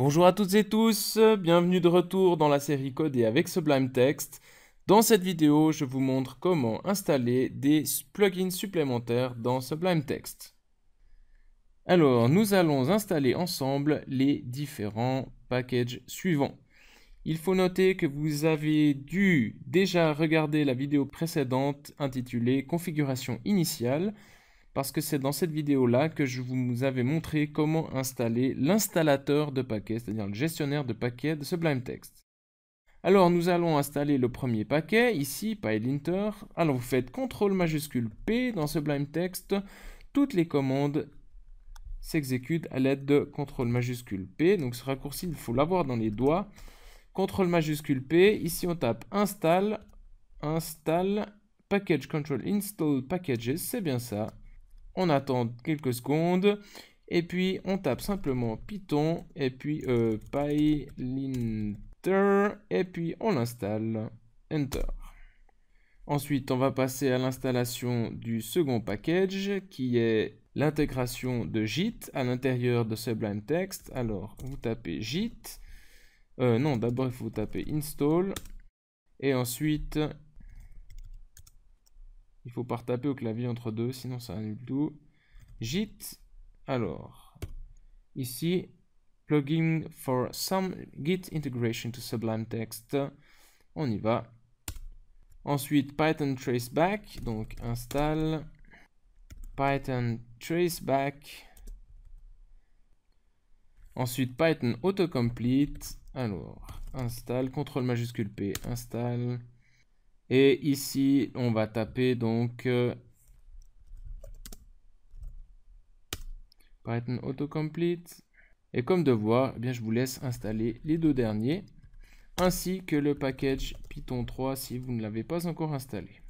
Bonjour à toutes et tous, bienvenue de retour dans la série et avec Sublime Text. Dans cette vidéo, je vous montre comment installer des plugins supplémentaires dans Sublime Text. Alors, nous allons installer ensemble les différents packages suivants. Il faut noter que vous avez dû déjà regarder la vidéo précédente intitulée Configuration initiale parce que c'est dans cette vidéo-là que je vous avais montré comment installer l'installateur de paquets, c'est-à-dire le gestionnaire de paquets de Sublime Text. Alors nous allons installer le premier paquet, ici PyLinter. Alors vous faites CTRL majuscule P dans Sublime Text. Toutes les commandes s'exécutent à l'aide de CTRL majuscule P. Donc ce raccourci, il faut l'avoir dans les doigts. CTRL majuscule P, ici on tape install, install, package control install packages, c'est bien ça on attend quelques secondes et puis on tape simplement Python et puis euh, PyLinter et puis on installe Enter. Ensuite, on va passer à l'installation du second package qui est l'intégration de JIT à l'intérieur de Sublime Text. Alors, vous tapez JIT. Euh, non, d'abord, il faut taper install. Et ensuite, il faut pas retaper au clavier entre deux, sinon ça annule tout. Git, alors, ici, plugin for some Git integration to Sublime Text. On y va. Ensuite, Python Traceback, donc install Python Traceback. Ensuite, Python Autocomplete. Alors, install, contrôle majuscule P, install et ici, on va taper donc euh, Python autocomplete. Et comme devoir, eh bien, je vous laisse installer les deux derniers, ainsi que le package Python 3 si vous ne l'avez pas encore installé.